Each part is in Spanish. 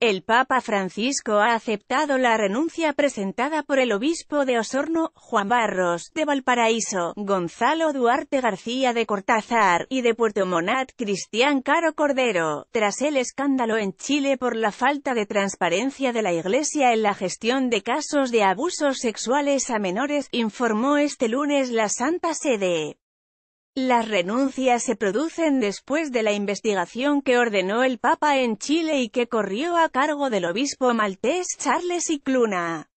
El Papa Francisco ha aceptado la renuncia presentada por el obispo de Osorno, Juan Barros, de Valparaíso, Gonzalo Duarte García de Cortázar, y de Puerto Monat, Cristian Caro Cordero, tras el escándalo en Chile por la falta de transparencia de la Iglesia en la gestión de casos de abusos sexuales a menores, informó este lunes la Santa Sede. Las renuncias se producen después de la investigación que ordenó el Papa en Chile y que corrió a cargo del obispo maltés Charles Cluna.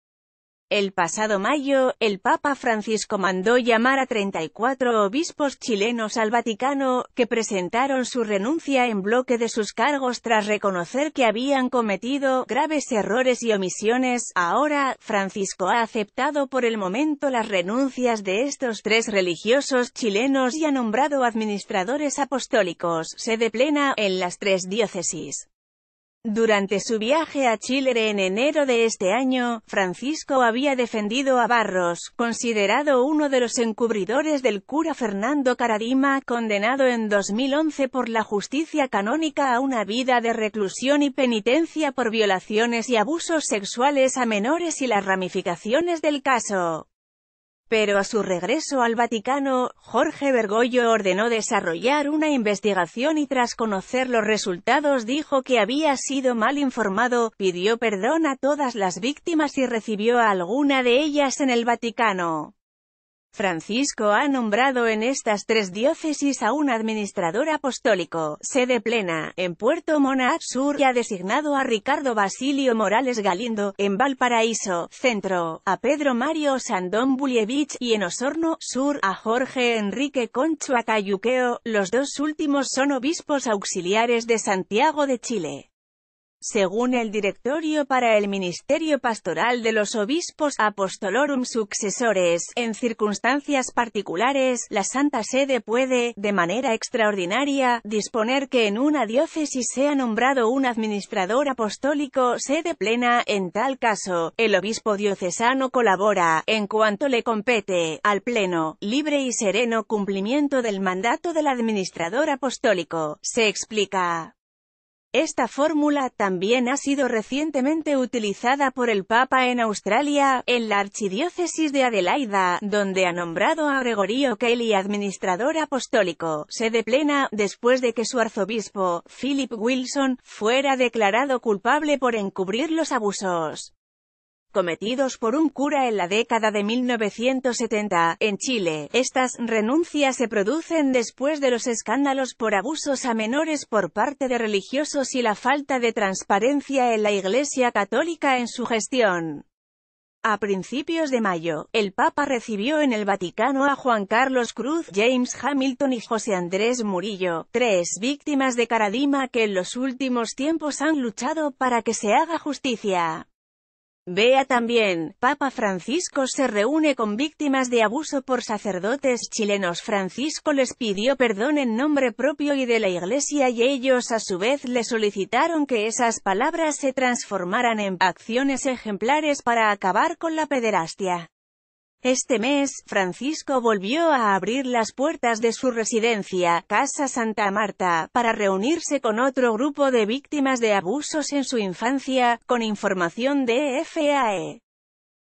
El pasado mayo, el Papa Francisco mandó llamar a 34 obispos chilenos al Vaticano, que presentaron su renuncia en bloque de sus cargos tras reconocer que habían cometido graves errores y omisiones. Ahora, Francisco ha aceptado por el momento las renuncias de estos tres religiosos chilenos y ha nombrado administradores apostólicos, sede plena, en las tres diócesis. Durante su viaje a Chile en enero de este año, Francisco había defendido a Barros, considerado uno de los encubridores del cura Fernando Caradima, condenado en 2011 por la justicia canónica a una vida de reclusión y penitencia por violaciones y abusos sexuales a menores y las ramificaciones del caso. Pero a su regreso al Vaticano, Jorge Bergoglio ordenó desarrollar una investigación y tras conocer los resultados dijo que había sido mal informado, pidió perdón a todas las víctimas y recibió a alguna de ellas en el Vaticano. Francisco ha nombrado en estas tres diócesis a un administrador apostólico, sede plena, en Puerto Montt Sur, y ha designado a Ricardo Basilio Morales Galindo, en Valparaíso, Centro, a Pedro Mario Sandón Bulievich, y en Osorno, Sur, a Jorge Enrique Concho Cayuqueo, los dos últimos son obispos auxiliares de Santiago de Chile. Según el Directorio para el Ministerio Pastoral de los Obispos Apostolorum Successores, en circunstancias particulares, la Santa Sede puede, de manera extraordinaria, disponer que en una diócesis sea nombrado un administrador apostólico sede plena, en tal caso, el obispo diocesano colabora, en cuanto le compete, al pleno, libre y sereno cumplimiento del mandato del administrador apostólico, se explica. Esta fórmula también ha sido recientemente utilizada por el Papa en Australia, en la Archidiócesis de Adelaida, donde ha nombrado a Gregorio Kelly administrador apostólico, sede plena, después de que su arzobispo, Philip Wilson, fuera declarado culpable por encubrir los abusos cometidos por un cura en la década de 1970, en Chile. Estas renuncias se producen después de los escándalos por abusos a menores por parte de religiosos y la falta de transparencia en la Iglesia Católica en su gestión. A principios de mayo, el Papa recibió en el Vaticano a Juan Carlos Cruz, James Hamilton y José Andrés Murillo, tres víctimas de Caradima que en los últimos tiempos han luchado para que se haga justicia. Vea también, Papa Francisco se reúne con víctimas de abuso por sacerdotes chilenos. Francisco les pidió perdón en nombre propio y de la Iglesia y ellos a su vez le solicitaron que esas palabras se transformaran en acciones ejemplares para acabar con la pederastia. Este mes, Francisco volvió a abrir las puertas de su residencia, Casa Santa Marta, para reunirse con otro grupo de víctimas de abusos en su infancia, con información de FAE.